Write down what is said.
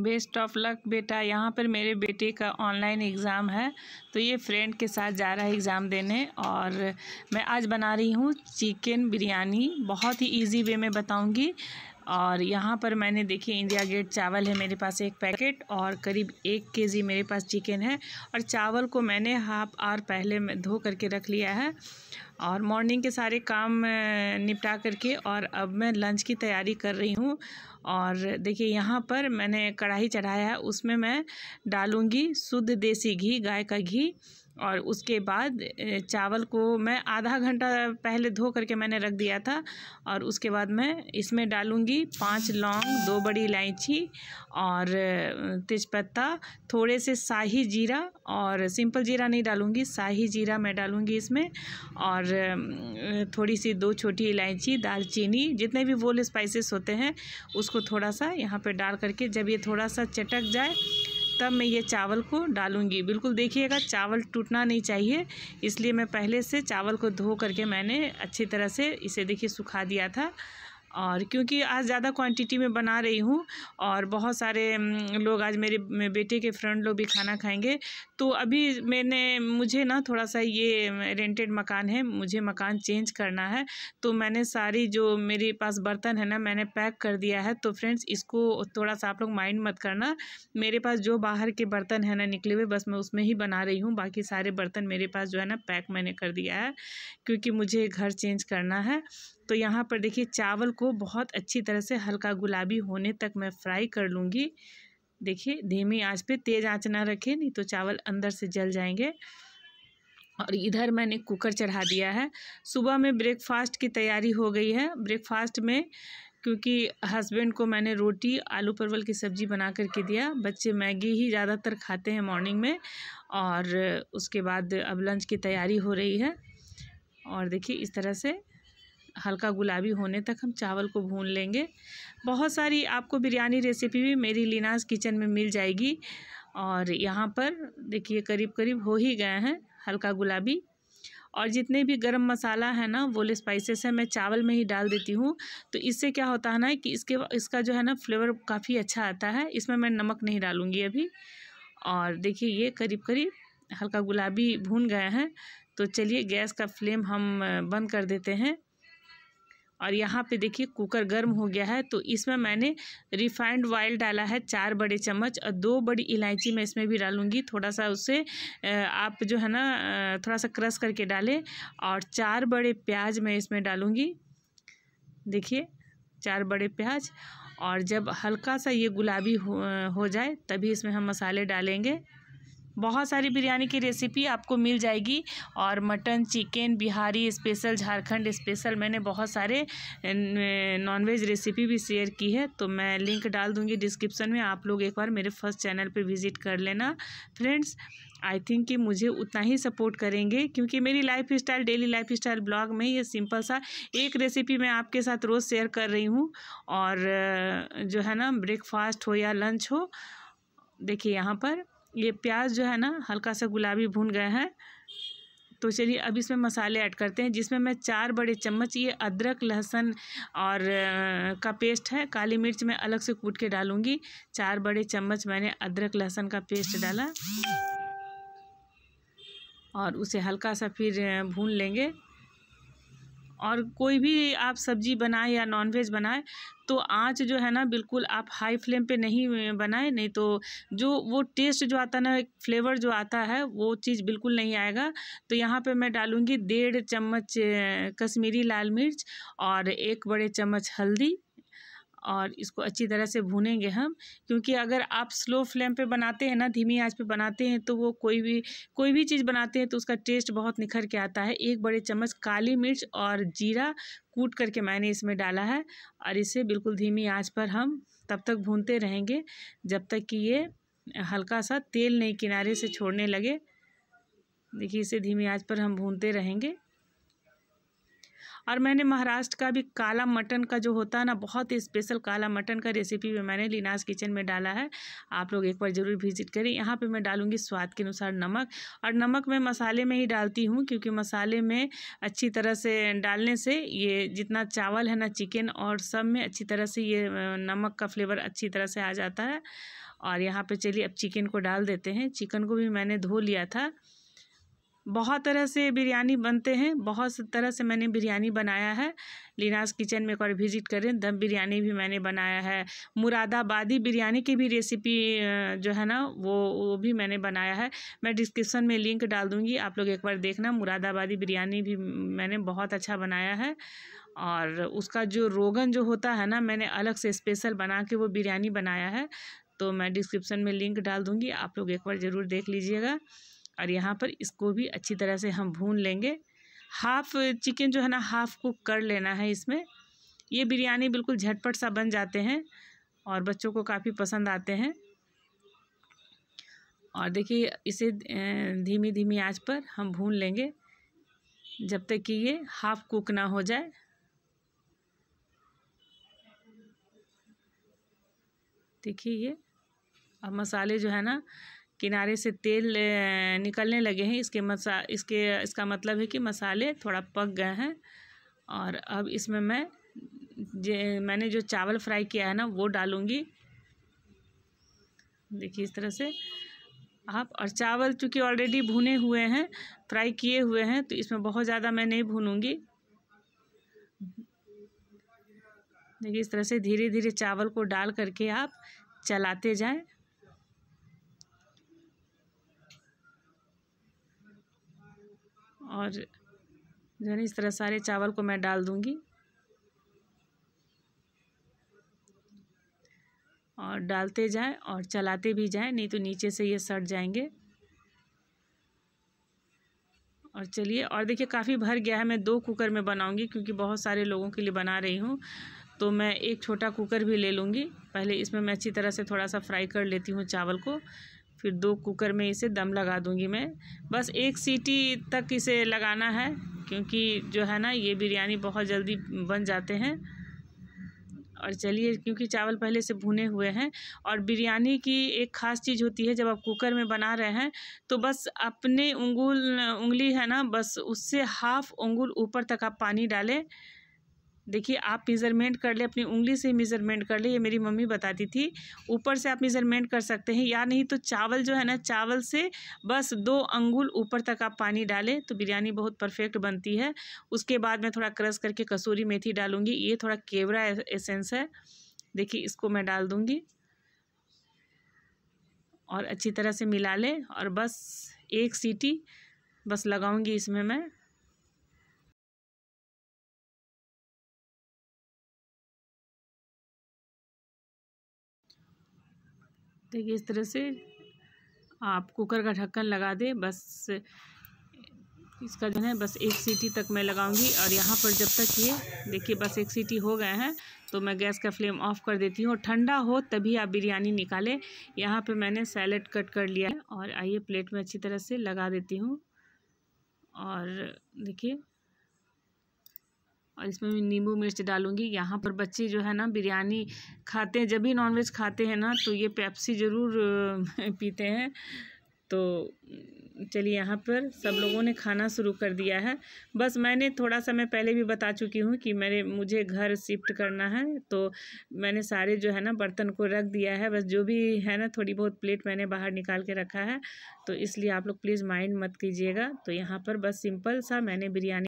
best of luck बेटा यहाँ पर मेरे बेटे का ऑनलाइन एग्ज़ाम है तो ये फ्रेंड के साथ जा रहा है एग्ज़ाम देने और मैं आज बना रही हूँ चिकन बिरयानी बहुत ही इजी वे में बताऊँगी और यहाँ पर मैंने देखिए इंडिया गेट चावल है मेरे पास एक पैकेट और करीब एक केजी मेरे पास चिकन है और चावल को मैंने हाफ आवर पहले धो करके रख लिया है और मॉर्निंग के सारे काम निपटा करके और अब मैं लंच की तैयारी कर रही हूँ और देखिए यहाँ पर मैंने कढ़ाई चढ़ाया है उसमें मैं डालूँगी शुद्ध देसी घी गाय का घी और उसके बाद चावल को मैं आधा घंटा पहले धो करके मैंने रख दिया था और उसके बाद मैं इसमें डालूँगी पाँच लौंग दो बड़ी इलायची और तेज़पत्ता थोड़े से शाही जीरा और सिंपल जीरा नहीं डालूँगी शाही जीरा मैं डालूँगी इसमें और थोड़ी सी दो छोटी इलायची दालचीनी जितने भी वोल स्पाइसेस होते हैं उसको थोड़ा सा यहाँ पर डाल करके जब ये थोड़ा सा चटक जाए तब मैं ये चावल को डालूंगी बिल्कुल देखिएगा चावल टूटना नहीं चाहिए इसलिए मैं पहले से चावल को धो करके मैंने अच्छी तरह से इसे देखिए सुखा दिया था और क्योंकि आज ज़्यादा क्वांटिटी में बना रही हूँ और बहुत सारे लोग आज मेरे बेटे के फ्रेंड लोग भी खाना खाएंगे तो अभी मैंने मुझे ना थोड़ा सा ये रेंटेड मकान है मुझे मकान चेंज करना है तो मैंने सारी जो मेरे पास बर्तन है ना मैंने पैक कर दिया है तो फ्रेंड्स इसको थोड़ा सा आप लोग माइंड मत करना मेरे पास जो बाहर के बर्तन है ना निकले हुए बस मैं उसमें ही बना रही हूँ बाकी सारे बर्तन मेरे पास जो है ना पैक मैंने कर दिया है क्योंकि मुझे घर चेंज करना है तो यहाँ पर देखिए चावल को बहुत अच्छी तरह से हल्का गुलाबी होने तक मैं फ्राई कर लूँगी देखिए धीमी आंच पे तेज़ आंच ना रखें नहीं तो चावल अंदर से जल जाएंगे और इधर मैंने कुकर चढ़ा दिया है सुबह में ब्रेकफास्ट की तैयारी हो गई है ब्रेकफास्ट में क्योंकि हस्बैंड को मैंने रोटी आलू परवल की सब्ज़ी बना कर के दिया बच्चे मैगी ही ज़्यादातर खाते हैं मॉर्निंग में और उसके बाद अब लंच की तैयारी हो रही है और देखिए इस तरह से हल्का गुलाबी होने तक हम चावल को भून लेंगे बहुत सारी आपको बिरयानी रेसिपी भी मेरी लिनाज किचन में मिल जाएगी और यहाँ पर देखिए करीब करीब हो ही गए हैं हल्का गुलाबी और जितने भी गरम मसाला है ना वो स्पाइसेस है मैं चावल में ही डाल देती हूँ तो इससे क्या होता है ना कि इसके इसका जो है ना फ्लेवर काफ़ी अच्छा आता है इसमें मैं नमक नहीं डालूँगी अभी और देखिए ये करीब करीब हल्का गुलाबी भून गए हैं तो चलिए गैस का फ्लेम हम बंद कर देते हैं और यहाँ पे देखिए कुकर गर्म हो गया है तो इसमें मैंने रिफाइंड ऑयल डाला है चार बड़े चम्मच और दो बड़ी इलायची मैं इसमें भी डालूँगी थोड़ा सा उसे आप जो है ना थोड़ा सा क्रश करके डालें और चार बड़े प्याज मैं इसमें डालूँगी देखिए चार बड़े प्याज और जब हल्का सा ये गुलाबी हो, हो जाए तभी इसमें हम मसाले डालेंगे बहुत सारी बिरयानी की रेसिपी आपको मिल जाएगी और mutton chicken Bihari special Jharkhand special मैंने बहुत सारे नॉनवेज रेसिपी भी शेयर की है तो मैं लिंक डाल दूँगी डिस्क्रिप्शन में आप लोग एक बार मेरे फर्स्ट चैनल पर विज़िट कर लेना फ्रेंड्स आई थिंक कि मुझे उतना ही सपोर्ट करेंगे क्योंकि मेरी life style daily life style blog में ये सिंपल सा एक रेसिपी मैं आपके साथ रोज़ शेयर कर रही हूँ और जो है ना ब्रेकफास्ट हो या लंच हो देखिए यहाँ पर ये प्याज जो है ना हल्का सा गुलाबी भून गए हैं तो चलिए अब इसमें मसाले ऐड करते हैं जिसमें मैं चार बड़े चम्मच ये अदरक लहसुन और का पेस्ट है काली मिर्च मैं अलग से कूट के डालूँगी चार बड़े चम्मच मैंने अदरक लहसुन का पेस्ट डाला और उसे हल्का सा फिर भून लेंगे और कोई भी आप सब्ज़ी बनाए या नॉनवेज बनाए तो आँच जो है ना बिल्कुल आप हाई फ्लेम पे नहीं बनाएं नहीं तो जो वो टेस्ट जो आता है ना एक फ्लेवर जो आता है वो चीज़ बिल्कुल नहीं आएगा तो यहाँ पे मैं डालूँगी डेढ़ चम्मच कश्मीरी लाल मिर्च और एक बड़े चम्मच हल्दी और इसको अच्छी तरह से भूनेंगे हम क्योंकि अगर आप स्लो फ्लेम पे बनाते हैं ना धीमी आंच पे बनाते हैं तो वो कोई भी कोई भी चीज़ बनाते हैं तो उसका टेस्ट बहुत निखर के आता है एक बड़े चम्मच काली मिर्च और जीरा कूट करके मैंने इसमें डाला है और इसे बिल्कुल धीमी आँच पर हम तब तक भूनते रहेंगे जब तक कि ये हल्का सा तेल नहीं किनारे से छोड़ने लगे देखिए इसे धीमी आँच पर हम भूनते रहेंगे और मैंने महाराष्ट्र का भी काला मटन का जो होता है ना बहुत ही स्पेशल काला मटन का रेसिपी भी मैंने लीनाज किचन में डाला है आप लोग एक बार ज़रूर विजिट करें यहाँ पे मैं डालूँगी स्वाद के अनुसार नमक और नमक मैं मसाले में ही डालती हूँ क्योंकि मसाले में अच्छी तरह से डालने से ये जितना चावल है ना चिकन और सब में अच्छी तरह से ये नमक का फ्लेवर अच्छी तरह से आ जाता है और यहाँ पे चलिए अब चिकन को डाल देते हैं चिकन को भी मैंने धो लिया था बहुत तरह से बिरयानी बनते हैं बहुत तरह से मैंने बिरयानी बनाया है लीनास किचन में एक बार विज़िट करें दम बिरयानी भी मैंने बनाया है मुरादाबादी बिरयानी की भी रेसिपी जो है ना वो वो भी मैंने बनाया है मैं डिस्क्रिप्सन में लिंक डाल दूँगी आप लोग एक बार देखना मुरादाबादी बिरयानी भी मैंने बहुत अच्छा बनाया है और उसका जो रोगन जो होता है ना मैंने अलग से स्पेशल बना के वो बिरयानी बनाया है तो मैं डिस्क्रिप्सन में लिंक डाल दूँगी आप लोग एक बार ज़रूर देख लीजिएगा और यहाँ पर इसको भी अच्छी तरह से हम भून लेंगे हाफ़ चिकन जो है ना हाफ़ कुक कर लेना है इसमें ये बिरयानी बिल्कुल झटपट सा बन जाते हैं और बच्चों को काफ़ी पसंद आते हैं और देखिए इसे धीमी धीमी आंच पर हम भून लेंगे जब तक कि ये हाफ़ कुक ना हो जाए देखिए ये अब मसाले जो है ना किनारे से तेल निकलने लगे हैं इसके मसा इसके इसका मतलब है कि मसाले थोड़ा पक गए हैं और अब इसमें मैं जे मैंने जो चावल फ्राई किया है ना वो डालूँगी देखिए इस तरह से आप और चावल चूँकि ऑलरेडी भुने हुए हैं फ्राई किए हुए हैं तो इसमें बहुत ज़्यादा मैं नहीं भूनूँगी देखिए इस तरह से धीरे धीरे चावल को डाल करके आप चलाते जाएं और जो है इस तरह सारे चावल को मैं डाल दूँगी और डालते जाएं और चलाते भी जाएं नहीं तो नीचे से ये सट जाएंगे और चलिए और देखिए काफ़ी भर गया है मैं दो कुकर में बनाऊंगी क्योंकि बहुत सारे लोगों के लिए बना रही हूँ तो मैं एक छोटा कुकर भी ले लूँगी पहले इसमें मैं अच्छी तरह से थोड़ा सा फ्राई कर लेती हूँ चावल को फिर दो कुकर में इसे दम लगा दूंगी मैं बस एक सीटी तक इसे लगाना है क्योंकि जो है ना ये बिरयानी बहुत जल्दी बन जाते हैं और चलिए क्योंकि चावल पहले से भुने हुए हैं और बिरयानी की एक ख़ास चीज़ होती है जब आप कुकर में बना रहे हैं तो बस अपने उंगुल उंगली है ना बस उससे हाफ उंगुल ऊपर तक आप पानी डालें देखिए आप मेज़रमेंट कर ले अपनी उंगली से मेज़रमेंट कर ले ये मेरी मम्मी बताती थी ऊपर से आप मेज़रमेंट कर सकते हैं या नहीं तो चावल जो है ना चावल से बस दो अंगुल ऊपर तक आप पानी डालें तो बिरयानी बहुत परफेक्ट बनती है उसके बाद मैं थोड़ा क्रश करके कसूरी मेथी डालूँगी ये थोड़ा केवरा एसेंस है देखिए इसको मैं डाल दूँगी और अच्छी तरह से मिला ले और बस एक सीटी बस लगाऊंगी इसमें मैं देखिए इस तरह से आप कुकर का ढक्कन लगा दे बस इसका जो है बस एक सीटी तक मैं लगाऊंगी और यहाँ पर जब तक ये देखिए बस एक सीटी हो गए हैं तो मैं गैस का फ्लेम ऑफ कर देती हूँ ठंडा हो तभी आप बिरयानी निकालें यहाँ पे मैंने सैलड कट कर लिया है और आइए प्लेट में अच्छी तरह से लगा देती हूँ और देखिए और इसमें मैं नींबू मिर्च डालूँगी यहाँ पर बच्चे जो है ना बिरयानी खाते हैं जब भी नॉनवेज खाते हैं ना तो ये पेप्सी ज़रूर पीते हैं तो चलिए यहाँ पर सब लोगों ने खाना शुरू कर दिया है बस मैंने थोड़ा सा मैं पहले भी बता चुकी हूँ कि मेरे मुझे घर शिफ्ट करना है तो मैंने सारे जो है ना बर्तन को रख दिया है बस जो भी है ना थोड़ी बहुत प्लेट मैंने बाहर निकाल के रखा है तो इसलिए आप लोग प्लीज़ माइंड मत कीजिएगा तो यहाँ पर बस सिंपल सा मैंने बिरयानी